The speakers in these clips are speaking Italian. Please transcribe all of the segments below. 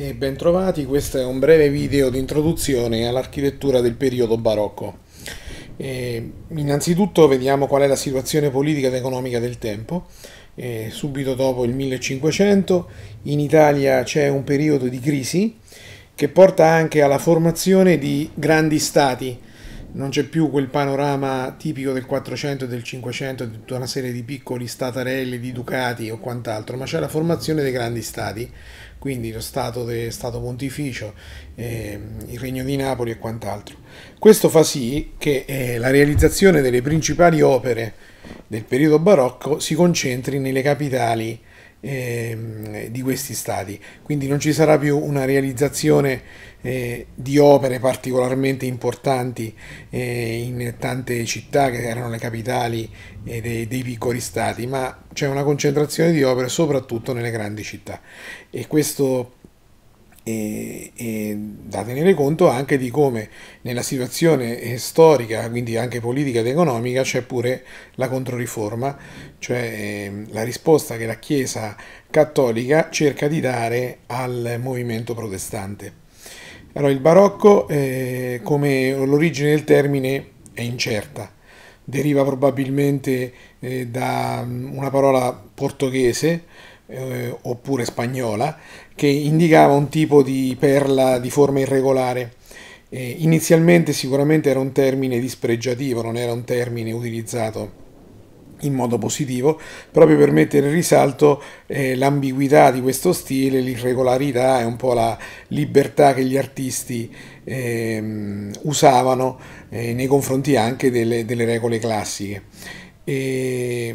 e bentrovati, questo è un breve video di introduzione all'architettura del periodo barocco. E innanzitutto vediamo qual è la situazione politica ed economica del tempo. E subito dopo il 1500 in Italia c'è un periodo di crisi che porta anche alla formazione di grandi stati, non c'è più quel panorama tipico del 400 e del 500 di tutta una serie di piccoli statarelli, di ducati o quant'altro, ma c'è la formazione dei grandi stati, quindi lo Stato, de, stato Pontificio, eh, il Regno di Napoli e quant'altro. Questo fa sì che eh, la realizzazione delle principali opere del periodo barocco si concentri nelle capitali Ehm, di questi stati. Quindi non ci sarà più una realizzazione eh, di opere particolarmente importanti eh, in tante città che erano le capitali eh, dei, dei, piccoli stati, ma c'è una concentrazione di opere soprattutto nelle grandi città e questo e, e, da tenere conto anche di come nella situazione eh, storica, quindi anche politica ed economica, c'è pure la controriforma, cioè ehm, la risposta che la Chiesa cattolica cerca di dare al movimento protestante. Allora, il barocco, eh, come l'origine del termine, è incerta. Deriva probabilmente eh, da mm, una parola portoghese, eh, oppure spagnola, che indicava un tipo di perla di forma irregolare. Eh, inizialmente sicuramente era un termine dispregiativo, non era un termine utilizzato in modo positivo, proprio per mettere in risalto eh, l'ambiguità di questo stile, l'irregolarità e un po' la libertà che gli artisti eh, usavano eh, nei confronti anche delle, delle regole classiche. E,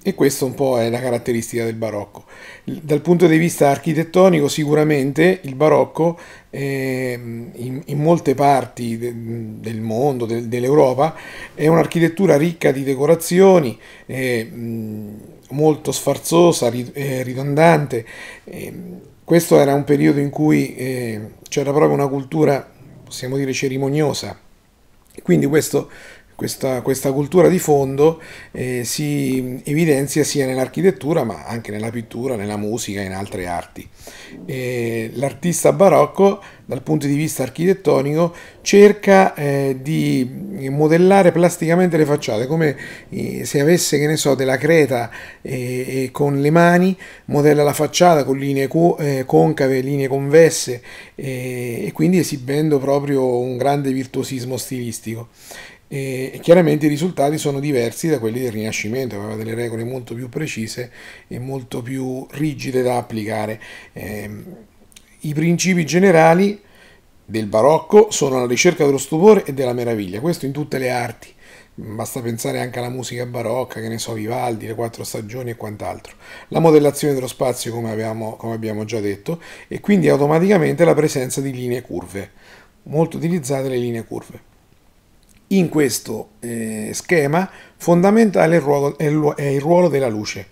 e questa un po' è la caratteristica del barocco. Dal punto di vista architettonico sicuramente il barocco eh, in, in, molte parti de, del mondo, de, dell'Europa, è un'architettura ricca di decorazioni, eh, molto sfarzosa, ri, eh, ridondante. Ehm, questo era un periodo in cui ehm, c'era proprio una cultura, possiamo dire, cerimoniosa. Quindi questo questa, questa, cultura di fondo eh, si evidenzia sia nell'architettura ma anche nella pittura, nella musica e in altre arti. Eh, l'artista barocco dal punto di vista architettonico cerca eh, di modellare plasticamente le facciate come eh, se avesse che ne so della creta eh, e con le mani modella la facciata con linee co- eh, concave, linee convesse e quindi esibendo proprio un grande virtuosismo stilistico e chiaramente i risultati sono diversi da quelli del Rinascimento, aveva delle regole molto più precise e molto più rigide da applicare. Eh, I principi generali del barocco sono la ricerca dello stupore e della meraviglia, questo in tutte le arti. Basta pensare anche alla musica barocca, che ne so, Vivaldi, le quattro stagioni e quant'altro. La modellazione dello spazio, come, abbiamo, come abbiamo già detto, e quindi automaticamente la presenza di linee curve, molto utilizzate le linee curve. In questo eh, schema fondamentale è il, ruolo, è il ruolo della luce,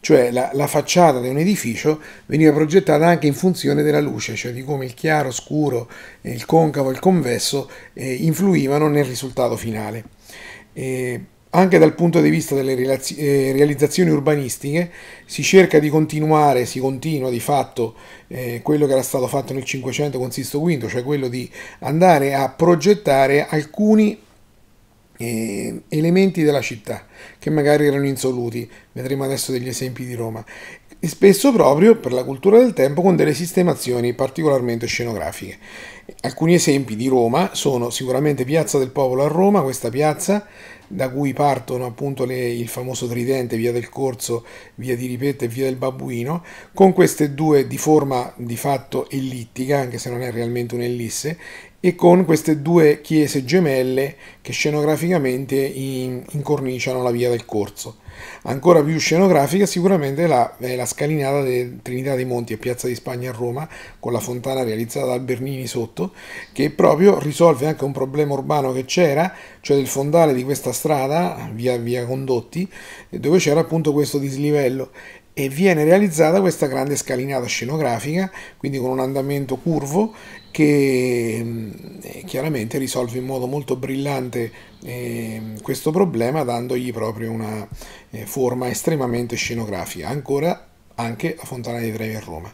cioè la, la, facciata di un edificio veniva progettata anche in funzione della luce, cioè di come il chiaro, scuro, eh, il concavo, il convesso eh, influivano nel risultato finale. Eh, anche dal punto di vista delle eh, realizzazioni urbanistiche si cerca di continuare, si continua di fatto eh, quello che era stato fatto nel 500 con Sisto V, cioè quello di andare a progettare alcuni eh, elementi della città che magari erano insoluti, vedremo adesso degli esempi di Roma, e spesso proprio per la cultura del tempo con delle sistemazioni particolarmente scenografiche. Alcuni esempi di Roma sono sicuramente Piazza del Popolo a Roma, questa piazza da cui partono appunto le, il famoso tridente, via del Corso, via di Ripetta e via del Babbuino, con queste due di forma di fatto ellittica, anche se non è realmente un'ellisse, e con queste due chiese gemelle che scenograficamente incorniciano la via del corso. Ancora più scenografica sicuramente la, è la scalinata di Trinità dei Monti a Piazza di Spagna a Roma, con la fontana realizzata da Bernini sotto, che proprio risolve anche un problema urbano che c'era, cioè del fondale di questa strada, via, via Condotti, dove c'era appunto questo dislivello e viene realizzata questa grande scalinata scenografica, quindi con un andamento curvo che mm, eh, chiaramente risolve in modo molto brillante ehm, questo problema dandogli proprio una eh, forma estremamente scenografica, ancora anche a Fontana di Trevi a Roma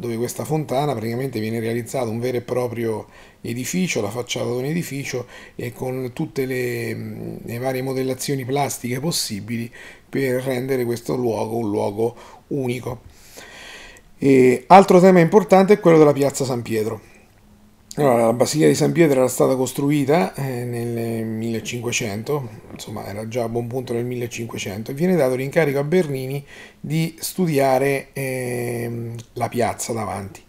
dove questa fontana praticamente viene realizzato un vero e proprio edificio, la facciata di un edificio e con tutte le, le varie modellazioni plastiche possibili per rendere questo luogo un luogo unico. E altro tema importante è quello della piazza San Pietro. Allora, la Basilica di San Pietro era stata costruita eh, nel 1500, insomma era già a buon punto nel 1500, e viene dato l'incarico a Bernini di studiare eh, la piazza davanti.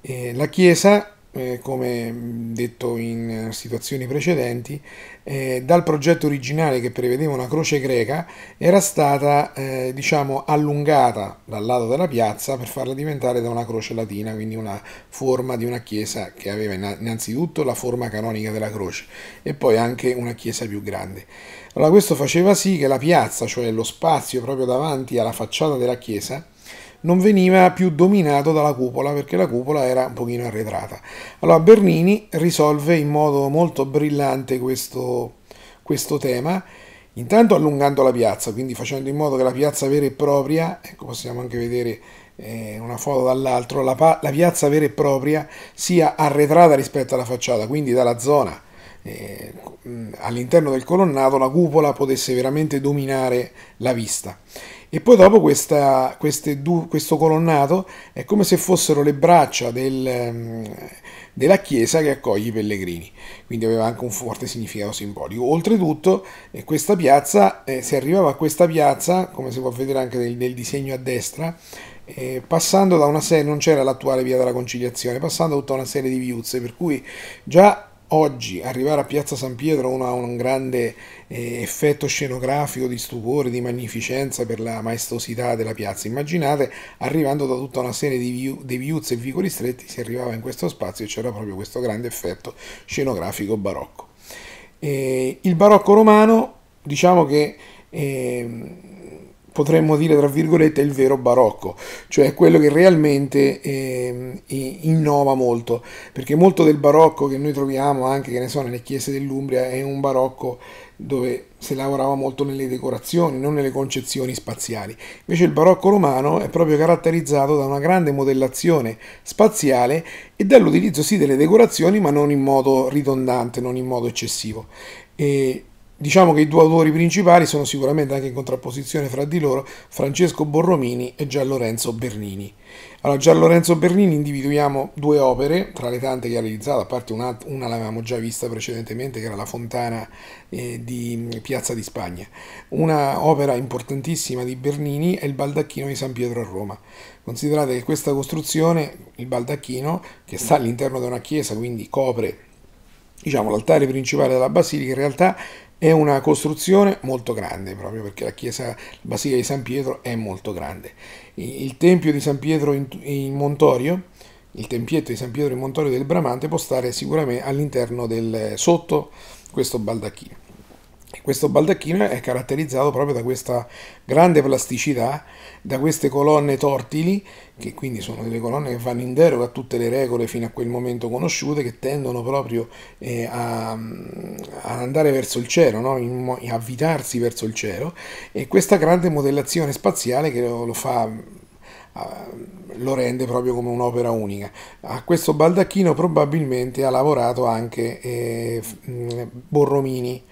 Eh, la chiesa eh, come mm, detto in eh, situazioni precedenti, eh, dal progetto originale che prevedeva una croce greca era stata eh, diciamo allungata dal lato della piazza per farla diventare da una croce latina, quindi una forma di una chiesa che aveva innanzitutto la forma canonica della croce e poi anche una chiesa più grande. Allora questo faceva sì che la piazza, cioè lo spazio proprio davanti alla facciata della chiesa, non veniva più dominato dalla cupola perché la cupola era un pochino arretrata. Allora Bernini risolve in modo molto brillante questo, questo tema, intanto allungando la piazza, quindi facendo in modo che la piazza vera e propria, ecco possiamo anche vedere eh, una foto dall'altro, la, la piazza vera e propria sia arretrata rispetto alla facciata, quindi dalla zona eh, all'interno del colonnato la cupola potesse veramente dominare la vista. E poi dopo questa, du, questo colonnato è come se fossero le braccia del, mm, della chiesa che accoglie i pellegrini, quindi aveva anche un forte significato simbolico. Oltretutto, eh, questa piazza, eh, si arrivava a questa piazza, come si può vedere anche nel, nel disegno a destra, eh, passando da una serie, non c'era l'attuale via della conciliazione, passando da tutta una serie di viuzze, per cui già Oggi arrivare a Piazza San Pietro ha un, grande eh, effetto scenografico di stupore, di magnificenza per la maestosità della piazza. Immaginate arrivando da tutta una serie di, view, di viuzze e vicoli stretti si arrivava in questo spazio e c'era proprio questo grande effetto scenografico barocco. Eh, il barocco romano diciamo che eh, potremmo dire tra virgolette il vero barocco, cioè quello che realmente eh, innova molto, perché molto del barocco che noi troviamo anche che ne so, nelle chiese dell'Umbria è un barocco dove si lavorava molto nelle decorazioni, non nelle concezioni spaziali. Invece il barocco romano è proprio caratterizzato da una grande modellazione spaziale e dall'utilizzo sì delle decorazioni, ma non in modo ridondante, non in modo eccessivo. E Diciamo che i due autori principali sono sicuramente anche in contrapposizione fra di loro Francesco Borromini e Gian Lorenzo Bernini. Allora, Gian Lorenzo Bernini individuiamo due opere, tra le tante che ha realizzato, a parte una, una l'avevamo già vista precedentemente, che era La Fontana eh, di mm, Piazza di Spagna. Una opera importantissima di Bernini è il Baldacchino di San Pietro a Roma. Considerate che questa costruzione, il Baldacchino, che sta all'interno di una chiesa, quindi copre diciamo, l'altare principale della basilica, in realtà è una costruzione molto grande, proprio perché la chiesa, la Basilica di San Pietro è molto grande. Il Tempio di San Pietro in, Montorio, il Tempietto di San Pietro in Montorio del Bramante può stare sicuramente all'interno del, sotto questo baldacchino. E questo baldacchino è caratterizzato proprio da questa grande plasticità, da queste colonne tortili, che quindi sono delle colonne che vanno in deroga a tutte le regole fino a quel momento conosciute, che tendono proprio eh, a, mm, ad andare verso il cielo, no? in, a vitarsi verso il cielo, e questa grande modellazione spaziale che lo, lo fa lo rende proprio come un'opera unica. A questo baldacchino probabilmente ha lavorato anche eh, mm, Borromini,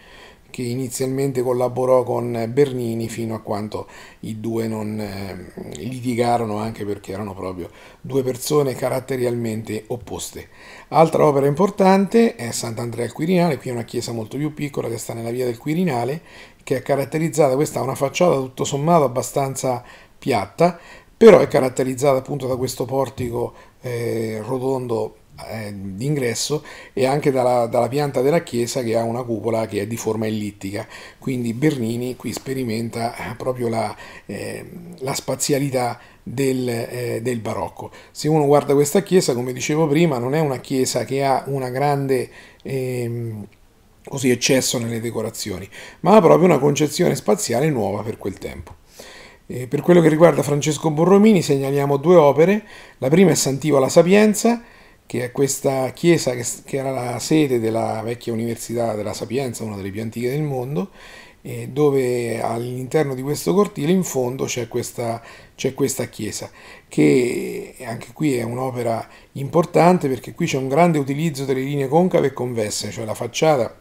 che inizialmente collaborò con Bernini fino a quando i due non eh, litigarono anche perché erano proprio due persone caratterialmente opposte. Altra opera importante è Sant'Andrea al Quirinale, qui è una chiesa molto più piccola che sta nella via del Quirinale, che è caratterizzata, questa ha una facciata tutto sommato abbastanza piatta, però è caratterizzata appunto da questo portico eh, rotondo eh, d'ingresso e anche dalla, dalla, pianta della chiesa che ha una cupola che è di forma ellittica. Quindi Bernini qui sperimenta eh, proprio la, eh, la spazialità del, eh, del, barocco. Se uno guarda questa chiesa, come dicevo prima, non è una chiesa che ha una grande... Ehm, così eccesso nelle decorazioni, ma ha proprio una concezione spaziale nuova per quel tempo. E eh, per quello che riguarda Francesco Borromini segnaliamo due opere, la prima è Santivo alla Sapienza, che è questa chiesa che, che, era la sede della vecchia Università della Sapienza, una delle più antiche del mondo, dove all'interno di questo cortile in fondo c'è questa, c'è questa chiesa, che anche qui è un'opera importante perché qui c'è un grande utilizzo delle linee concave e convesse, cioè la facciata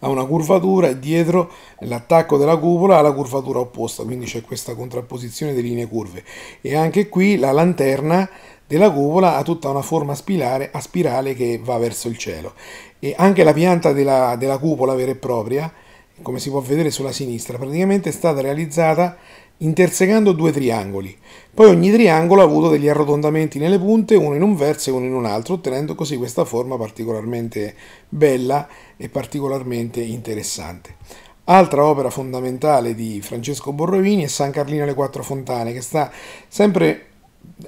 ha una curvatura e dietro l'attacco della cupola ha la curvatura opposta, quindi c'è questa contrapposizione delle linee curve. E anche qui la lanterna della cupola ha tutta una forma spirale, a spirale che va verso il cielo. E anche la pianta della, della cupola vera e propria, come si può vedere sulla sinistra, praticamente è stata realizzata intersecando due triangoli. Poi ogni triangolo ha avuto degli arrotondamenti nelle punte, uno in un verso e uno in un altro, ottenendo così questa forma particolarmente bella e particolarmente interessante. Altra opera fondamentale di Francesco Borrovini è San Carlino alle Quattro Fontane, che sta sempre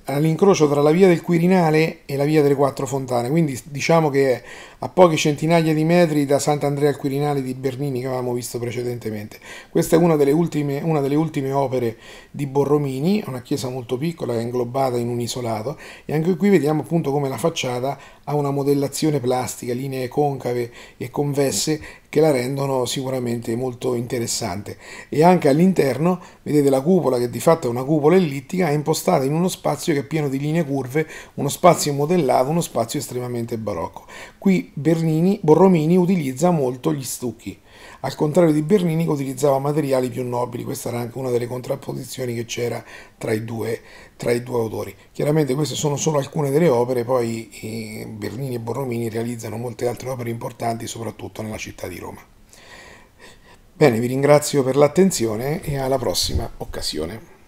all'incrocio tra la via del Quirinale e la via delle Quattro Fontane, quindi diciamo che è a poche centinaia di metri da Sant'Andrea al Quirinale di Bernini che avevamo visto precedentemente. Questa è una delle, ultime, una delle ultime opere di Borromini, una chiesa molto piccola inglobata in un isolato e anche qui vediamo appunto come la facciata ha una modellazione plastica, linee concave e convesse che la rendono sicuramente molto interessante. E anche all'interno, vedete la cupola che di fatto è una cupola ellittica, è impostata in uno spazio che è pieno di linee curve, uno spazio modellato, uno spazio estremamente barocco. Qui Bernini, Borromini utilizza molto gli stucchi. Al contrario di Bernini che utilizzava materiali più nobili, questa era anche una delle contrapposizioni che c'era tra i due, tra i due autori. Chiaramente queste sono solo alcune delle opere, poi eh, Bernini e Borromini realizzano molte altre opere importanti, soprattutto nella città di Roma. Bene, vi ringrazio per l'attenzione e alla prossima occasione.